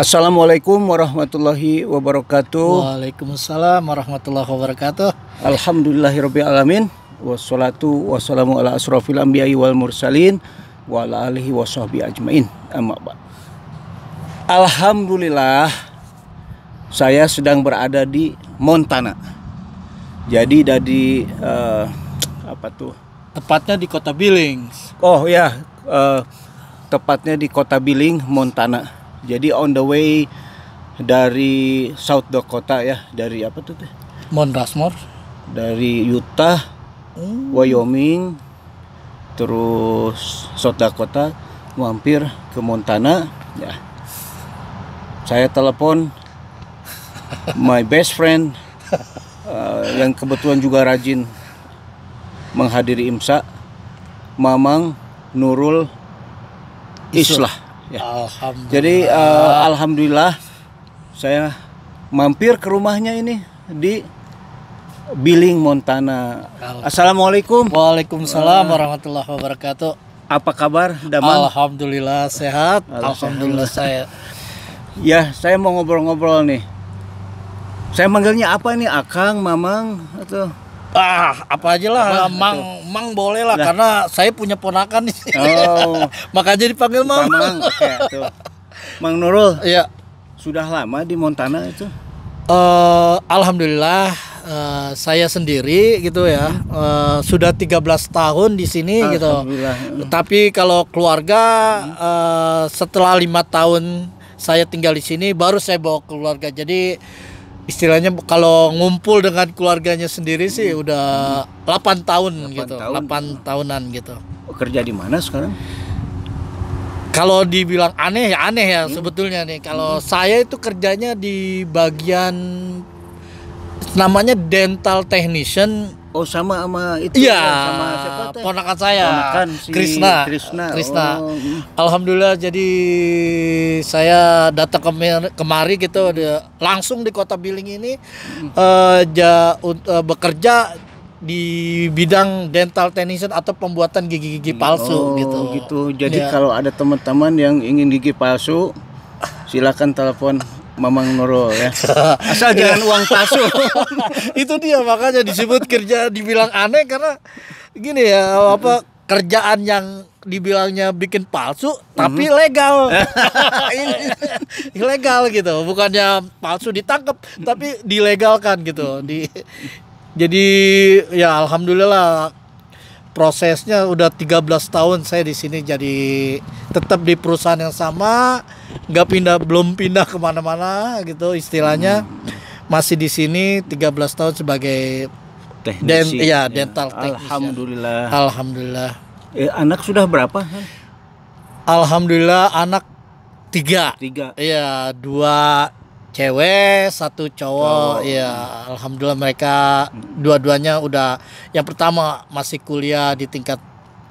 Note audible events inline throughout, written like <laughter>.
Assalamualaikum warahmatullahi wabarakatuh. Waalaikumsalam warahmatullahi wabarakatuh. Alhamdulillahirabbil alamin wassalatu wassalamu ala asrofil anbiya'i wal mursalin wa ala alihi washabi ajmain. Amma ba. Alhamdulillah saya sedang berada di Montana. Jadi dari uh, apa tuh? Tepatnya di Kota Billings. Oh ya, uh, tepatnya di Kota Billings, Montana jadi on the way dari South Dakota ya, dari apa tuh teh? Mount Rushmore. Dari Utah, hmm. Wyoming, terus South Dakota, mampir ke Montana. Ya, saya telepon <laughs> my best friend uh, yang kebetulan juga rajin menghadiri imsak, Mamang Nurul Islah. Ya. Alhamdulillah. Jadi uh, alhamdulillah saya mampir ke rumahnya ini di Billing Montana. Assalamualaikum. Waalaikumsalam uh, warahmatullahi wabarakatuh. Apa kabar, Daman? Alhamdulillah sehat. alhamdulillah saya. ya, saya mau ngobrol-ngobrol nih. Saya manggilnya apa ini? Akang, Mamang atau Ah, apa aja lah, apa? Mang, Mang boleh lah, nah. karena saya punya ponakan nih. Oh, <laughs> makanya dipanggil Mang. Mang, okay, ya Mang Nurul. Iya. Sudah lama di Montana itu? Uh, Alhamdulillah, uh, saya sendiri gitu ya, hmm. ya, uh, sudah 13 tahun di sini gitu. Ya. Tapi kalau keluarga, hmm. uh, setelah lima tahun saya tinggal di sini, baru saya bawa keluarga. Jadi istilahnya kalau ngumpul dengan keluarganya sendiri sih hmm. udah 8 tahun 8 gitu. Tahun. 8 tahunan gitu. Kerja di mana sekarang? Kalau dibilang aneh ya aneh ya hmm. sebetulnya nih. Kalau hmm. saya itu kerjanya di bagian namanya dental technician Oh sama sama itu ya, sama siapa Ponakan saya. Ponakan si Krishna. Krishna. Krishna. Oh. Mm. Alhamdulillah jadi saya datang kemari, kemari gitu dia, langsung di Kota Biling ini hmm. uh, ja, uh, bekerja di bidang dental technician atau pembuatan gigi-gigi mm. palsu oh, gitu. gitu. Jadi ya. kalau ada teman-teman yang ingin gigi palsu silakan telepon Mamang Nurul ya. <laughs> Asal iya. jangan uang palsu. <laughs> itu dia makanya disebut kerja dibilang aneh karena gini ya apa kerjaan yang dibilangnya bikin palsu tapi hmm tapi legal <laughs> ilegal gitu bukannya palsu ditangkap tapi dilegalkan gitu di jadi ya alhamdulillah prosesnya udah 13 tahun saya di sini jadi tetap di perusahaan yang sama nggak pindah belum pindah kemana-mana gitu istilahnya hmm. masih di sini 13 tahun sebagai teknisi den, ya, ya dental teknisi. alhamdulillah alhamdulillah eh, anak sudah berapa alhamdulillah anak tiga tiga Iya dua cewek satu cowok oh. ya alhamdulillah mereka dua-duanya udah yang pertama masih kuliah di tingkat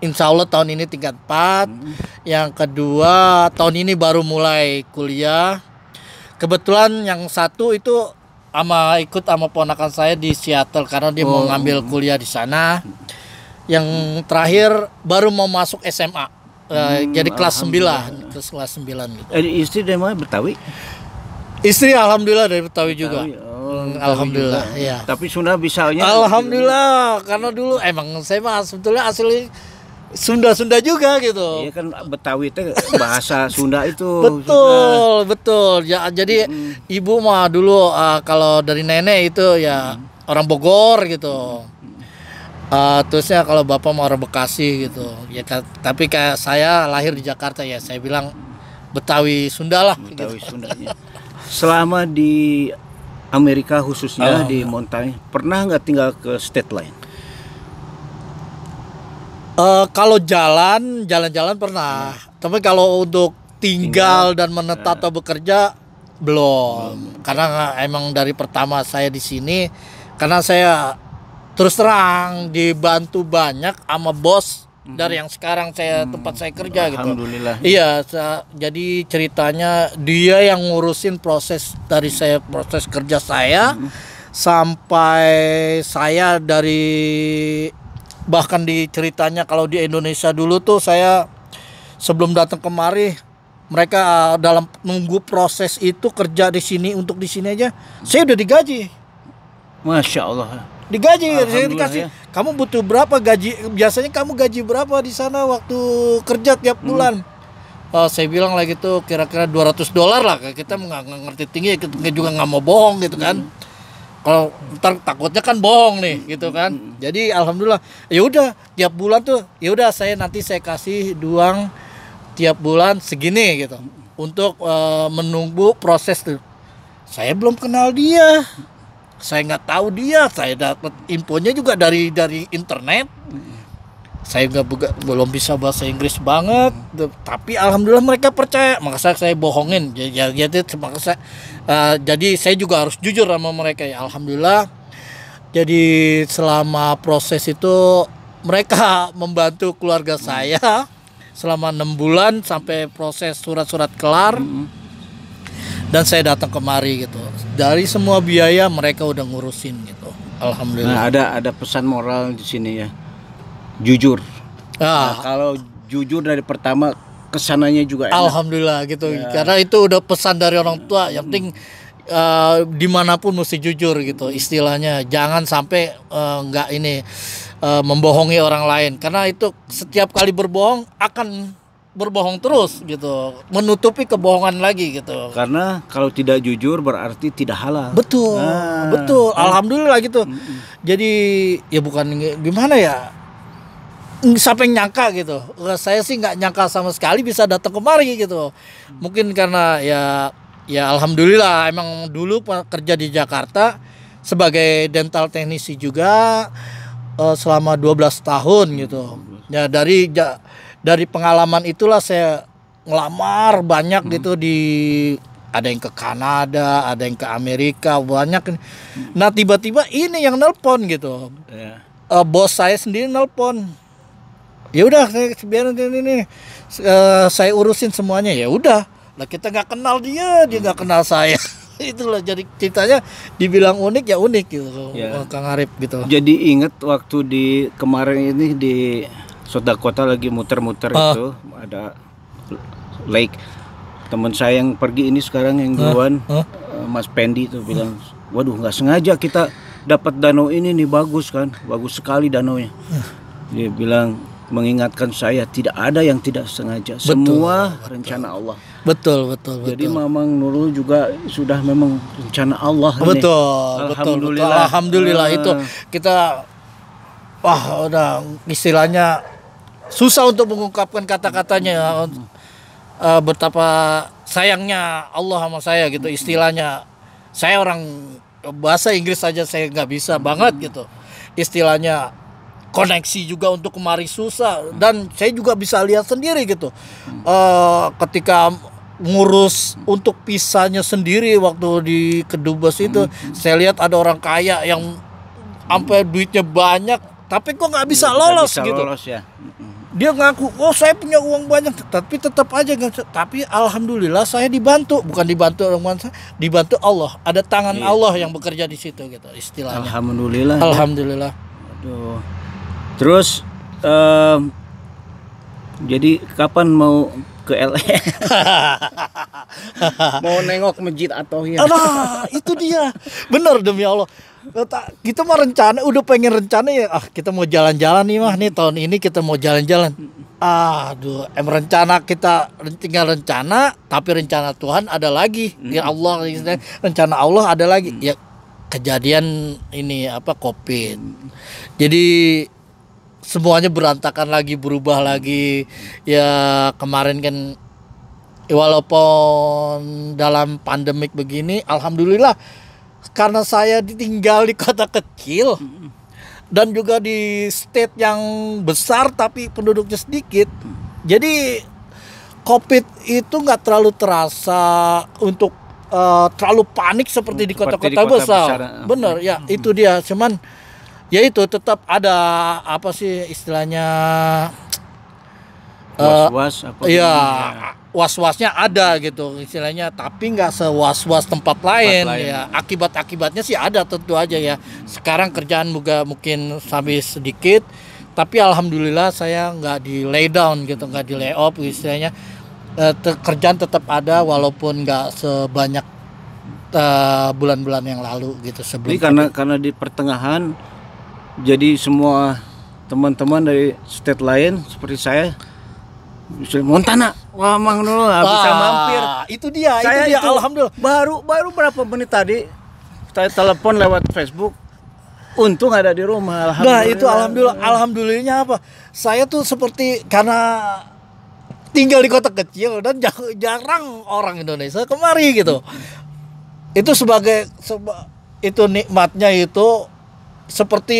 Insya Allah tahun ini tingkat 4 hmm. Yang kedua tahun ini baru mulai kuliah Kebetulan yang satu itu ama ikut ama ponakan saya di Seattle Karena dia oh. mau ngambil kuliah di sana hmm. Yang terakhir baru mau masuk SMA eh, hmm, Jadi kelas 9 Kelas kelas 9 gitu. Istri dari mana Betawi? Istri alhamdulillah dari Betawi juga. oh, hmm, alhamdulillah, juga. ya. Tapi Sunda bisalnya. Alhamdulillah, juga. karena dulu emang saya mah sebetulnya asli Sunda-Sunda juga gitu. Iya kan Betawi itu bahasa Sunda itu. Betul, Sunda. betul. Ya jadi hmm. ibu mah dulu uh, kalau dari nenek itu ya hmm. orang Bogor gitu. Uh, terusnya kalau bapak mau orang Bekasi gitu. Ya tapi kayak saya lahir di Jakarta ya saya bilang Betawi Sunda lah. Betawi gitu. Sundanya. <laughs> selama di Amerika khususnya oh, di Montana pernah nggak tinggal ke state lain? Uh, eh, kalau jalan, jalan-jalan pernah. Nah. Tapi kalau untuk tinggal, tinggal dan menetap ah. atau bekerja belum. belum. Karena emang dari pertama saya di sini, karena saya terus terang dibantu banyak sama bos dari yang sekarang saya hmm. tempat saya kerja gitu. Alhamdulillah. Iya, saya, jadi ceritanya dia yang ngurusin proses dari saya proses kerja saya hmm. sampai saya dari bahkan di ceritanya kalau di Indonesia dulu tuh saya sebelum datang kemari mereka ah, dalam nunggu proses itu kerja di sini untuk di sini aja saya udah digaji masya Allah digaji saya dikasih ya. kamu butuh berapa gaji biasanya kamu gaji berapa di sana waktu kerja tiap hmm. bulan hmm. saya bilang lagi tuh kira-kira 200 dolar lah kita nggak ngerti tinggi kita juga nggak mau bohong gitu kan hmm. kalau ntar takutnya kan bohong nih gitu hmm. gitu kan hmm. jadi alhamdulillah ya udah tiap bulan tuh ya udah saya nanti saya kasih duang tiap bulan segini gitu hmm. untuk uh, menunggu proses tuh saya belum kenal dia saya nggak tahu dia saya dapat infonya juga dari dari internet saya nggak belum bisa bahasa Inggris banget tapi alhamdulillah mereka percaya makanya saya bohongin jadi ya, uh, jadi saya juga harus jujur sama mereka ya alhamdulillah jadi selama proses itu mereka <laughs> membantu keluarga saya selama enam bulan sampai proses surat-surat kelar hmm dan saya datang kemari gitu dari semua biaya mereka udah ngurusin gitu alhamdulillah nah, ada ada pesan moral di sini ya jujur ah. nah, kalau jujur dari pertama kesananya juga enak. alhamdulillah gitu ya. karena itu udah pesan dari orang tua yang penting uh, dimanapun mesti jujur gitu istilahnya jangan sampai uh, ini uh, membohongi orang lain karena itu setiap kali berbohong akan berbohong terus gitu menutupi kebohongan lagi gitu karena kalau tidak jujur berarti tidak halal betul ah. betul kan? alhamdulillah gitu mm -mm. jadi ya bukan gimana ya sampai nyangka gitu saya sih nggak nyangka sama sekali bisa datang kemari gitu mungkin karena ya ya alhamdulillah emang dulu kerja di Jakarta sebagai dental teknisi juga eh, selama 12 tahun gitu ya dari ja dari pengalaman itulah saya ngelamar banyak hmm. gitu di ada yang ke Kanada, ada yang ke Amerika, banyak. Nah tiba-tiba ini yang nelpon gitu. Yeah. Iya. Uh, bos saya sendiri nelpon. Ya udah, saya biarin ini, ini. Uh, saya urusin semuanya ya udah. Lah kita nggak kenal dia, dia nggak hmm. kenal saya. <laughs> Itulah jadi ceritanya dibilang unik ya unik gitu, yeah. Oh, Kang Arif gitu. Jadi inget waktu di kemarin ini di South kota lagi muter-muter uh. itu ada lake teman saya yang pergi ini sekarang yang ah. duluan uh. Uh. Mas Pendi itu bilang waduh nggak sengaja kita dapat danau ini nih bagus kan bagus sekali danau nya uh. dia bilang mengingatkan saya tidak ada yang tidak sengaja betul, semua betul. rencana Allah betul betul betul jadi Mamang Nurul juga sudah memang rencana Allah betul ini. alhamdulillah betul. alhamdulillah uh. itu kita wah udah istilahnya susah untuk mengungkapkan kata-katanya uh, betapa sayangnya Allah sama saya gitu istilahnya saya orang bahasa Inggris saja saya nggak bisa banget gitu istilahnya koneksi juga untuk kemari susah dan saya juga bisa lihat sendiri gitu uh, ketika ngurus untuk pisahnya sendiri waktu di kedubes itu saya lihat ada orang kaya yang sampai duitnya banyak tapi kok nggak bisa lolos bisa gitu lolos ya dia ngaku oh saya punya uang banyak tapi tetap aja tapi alhamdulillah saya dibantu bukan dibantu orang saya dibantu Allah ada tangan iya. Allah yang bekerja di situ gitu istilahnya alhamdulillah ya. alhamdulillah ya. aduh terus um, jadi kapan mau ke LA <laughs> mau nengok masjid atau ya Alah, itu dia bener demi Allah kita mau rencana udah pengen rencana ya ah kita mau jalan-jalan nih mah nih tahun ini kita mau jalan-jalan ah aduh em rencana kita tinggal rencana tapi rencana Tuhan ada lagi ya hmm. Allah ya rencana Allah ada lagi hmm. ya kejadian ini apa covid hmm. jadi semuanya berantakan lagi berubah lagi ya kemarin kan walaupun dalam pandemik begini alhamdulillah karena saya ditinggal di kota kecil hmm. dan juga di state yang besar tapi penduduknya sedikit hmm. jadi covid itu nggak terlalu terasa untuk uh, terlalu panik seperti di kota-kota besar. besar eh, bener ya hmm. itu dia cuman ya itu tetap ada apa sih istilahnya was-was uh, ya was-wasnya ada gitu istilahnya tapi nggak sewas-was tempat lain, tempat lain ya akibat-akibatnya sih ada tentu aja ya sekarang kerjaan juga mungkin habis sedikit tapi alhamdulillah saya nggak di lay down gitu nggak di lay off istilahnya e, kerjaan tetap ada walaupun nggak sebanyak eh, bulan-bulan e, yang lalu gitu sebelum Ini karena karena di pertengahan jadi semua teman-teman dari state lain seperti saya Montana. Wah, Mang Nul ah, bisa ah, mampir. Itu dia, saya itu dia itu alhamdulillah. Baru baru berapa menit tadi saya telepon lewat Facebook. Untung ada di rumah nah, alhamdulillah. Nah, itu alhamdulillah. Alhamdulillahnya apa? Saya tuh seperti karena tinggal di kota kecil dan jarang orang Indonesia kemari gitu. Itu sebagai seba, itu nikmatnya itu seperti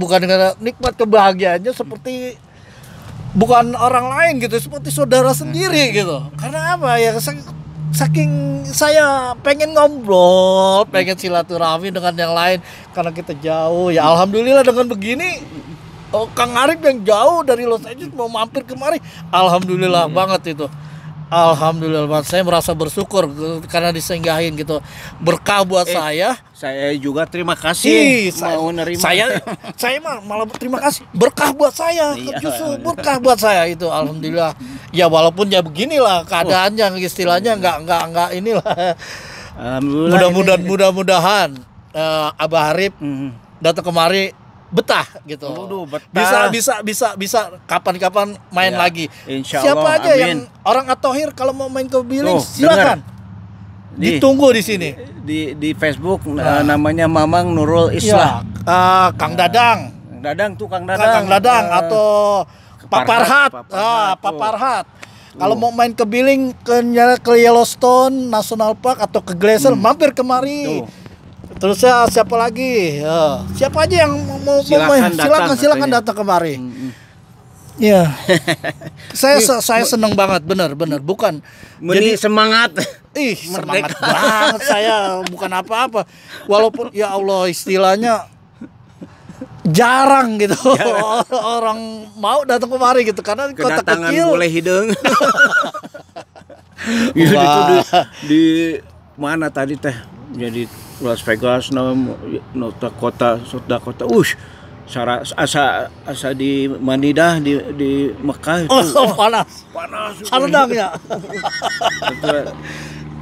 bukan dengan nikmat kebahagiaannya seperti bukan orang lain gitu seperti saudara sendiri hmm. gitu karena apa ya saking saya pengen ngobrol pengen silaturahmi dengan yang lain karena kita jauh ya alhamdulillah dengan begini oh, Kang Arif yang jauh dari Los Angeles mau mampir kemari alhamdulillah hmm. banget itu Alhamdulillah banget. Saya merasa bersyukur karena disenggahin gitu. Berkah buat eh, saya. Saya juga terima kasih Ih, saya, mau nerima. Saya <laughs> saya mah malah terima kasih. Berkah buat saya. Iya. Justru berkah buat saya itu alhamdulillah. Ya walaupun ya beginilah keadaannya oh. istilahnya nggak nggak nggak inilah. Mudah-mudahan mudah-mudahan uh, Abah Harib mm -hmm. datang kemari betah gitu. Waduh, betah. Bisa bisa bisa bisa kapan-kapan main ya, lagi. Insya Siapa Allah, aja amin. yang orang atohir kalau mau main ke Billing oh, silakan. Di, Ditunggu di sini. Di di, Facebook nah. uh, namanya Mamang Nurul ya, Islah. Eh, ya, uh, Kang Dadang. Kang Dadang tuh Kang Dadang. Kang Dadang uh, atau Pak Parhat. Ah, Pak Kalau mau main ke billing ke, ke Yellowstone National Park atau ke Glacier, hmm. mampir kemari. Tuh. Terus ya, siapa lagi? Ya. Siapa aja yang mau silakan mau, datang, silakan, silakan datang kemari. Mm -hmm. Iya. <laughs> saya saya seneng banget, bener bener. Bukan. jadi semangat. <laughs> Ih, Merdeka. semangat <laughs> banget saya. Bukan apa-apa. Walaupun ya Allah istilahnya jarang gitu jarang. orang mau datang kemari gitu karena Kedatangan kota kecil. boleh hidung. Iya, di, di mana tadi teh jadi Las Vegas no, no, Dakota South Dakota ush Sara asa asa di Manila di di Mekah itu, oh, oh, <laughs> panas panas sardang ya <laughs>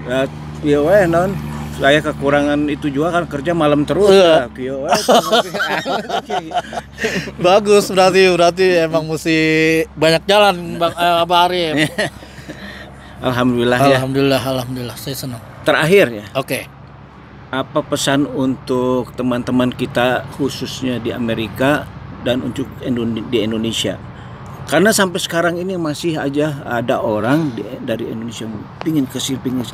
ya ya weh non saya kekurangan itu juga kan kerja malam terus iya. ya, kio, ya, <laughs> bagus berarti berarti emang mesti banyak jalan bang eh, Abah Ari alhamdulillah alhamdulillah ya. alhamdulillah saya senang terakhir ya oke okay apa pesan untuk teman-teman kita khususnya di Amerika dan untuk di Indonesia? Karena sampai sekarang ini masih aja ada orang dari Indonesia pingin kesini pingin.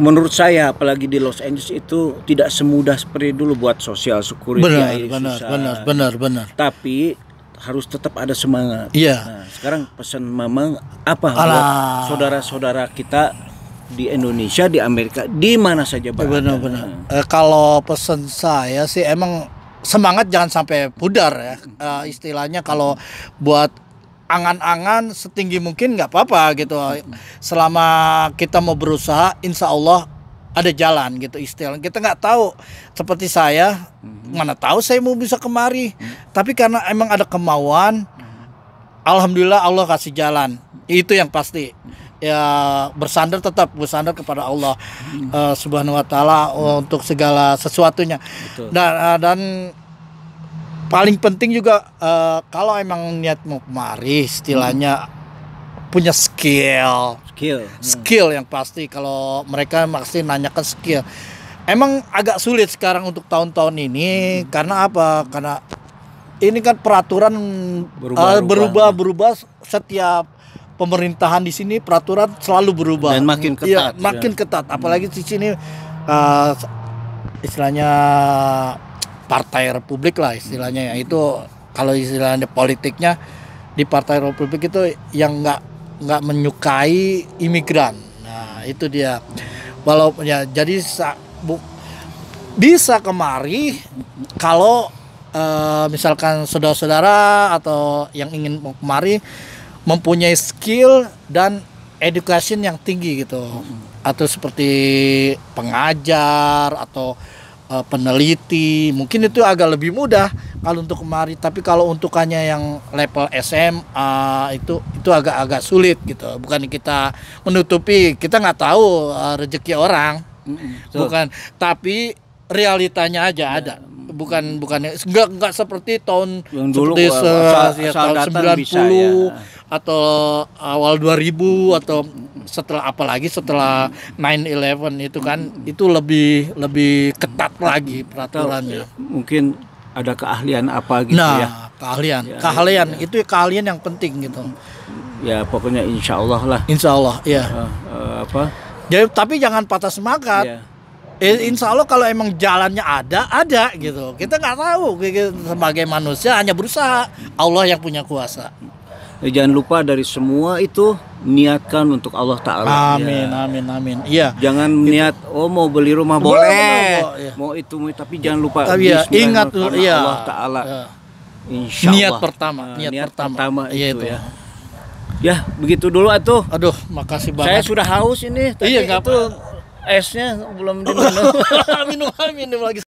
Menurut saya apalagi di Los Angeles itu tidak semudah seperti dulu buat sosial security. Benar, ya, benar, susah. benar, benar, benar. Tapi harus tetap ada semangat. Iya. Nah, sekarang pesan Mamang apa buat saudara-saudara kita di Indonesia, di Amerika, di mana saja Pak. Ya, benar-benar. E, kalau pesan saya sih emang semangat jangan sampai pudar ya. E, istilahnya kalau buat angan-angan setinggi mungkin nggak apa-apa gitu. Selama kita mau berusaha, insya Allah ada jalan gitu istilah kita nggak tahu seperti saya mhm. mana tahu saya mau bisa kemari mhm. tapi karena emang ada kemauan mhm. alhamdulillah Allah kasih jalan itu yang pasti ya bersandar tetap bersandar kepada Allah hmm. uh, Subhanahu wa taala hmm. untuk segala sesuatunya. Dan uh, eh, dan paling penting juga uh, kalau emang niat mau kemari istilahnya hmm. punya skill. Skill. Hmm. Skill yang pasti kalau mereka nanya nanyakan skill. Emang agak sulit sekarang untuk tahun-tahun ini hmm. karena apa? Karena ini kan peraturan berubah-berubah uh, berubah, berubah setiap pemerintahan di sini peraturan selalu berubah dan makin ketat. Iya, ya, makin ya. ketat. Apalagi di sini uh, istilahnya partai republik lah istilahnya ya. Itu kalau istilahnya politiknya di partai republik itu yang nggak nggak menyukai imigran. Nah itu dia. Walaupun ya jadi sa, bu, bisa kemari kalau uh, misalkan saudara-saudara atau yang ingin kemari mempunyai skill dan education yang tinggi gitu hmm. atau seperti pengajar atau uh, peneliti mungkin itu agak lebih mudah kalau untuk kemari tapi kalau untuk hanya yang level SMA itu itu agak-agak sulit gitu bukan kita menutupi kita nggak tahu uh, eh, rezeki orang hmm. bukan tapi realitanya aja ya. ada bukan bukan enggak enggak seperti tahun yang dulu seperti se, asal, asal tahun 90 bisa, ya. atau awal 2000 atau setelah apalagi setelah 9/11 itu kan itu lebih lebih ketat lagi peraturannya. Mungkin ada keahlian apa gitu nah, ya. Nah, keahlian. Ya, keahlian ya. itu keahlian yang penting gitu. Ya, pokoknya insya Allah lah. Insya Allah, ya. Uh, uh, apa? Jadi tapi jangan patah semangat. Iya. Eh, insya Allah kalau emang jalannya ada, ada gitu. Kita nggak tahu. Gitu. Sebagai manusia hanya berusaha. Allah yang punya kuasa. Eh, jangan lupa dari semua itu niatkan untuk Allah Taala. Amin, ya. amin, amin. Iya. Jangan gitu. niat oh mau beli rumah boleh, boleh iya. mau itu mau tapi jangan lupa. Tapi ya, ingat ya. Allah Taala. Ya. Insya Allah. Niat pertama, eh, niat, niat pertama, pertama iya, itu, itu ya. Ya begitu dulu atuh. Aduh, makasih banget. Saya sudah haus ini. Iya nggak apa esnya belum diminum minum <laughs> minum lagi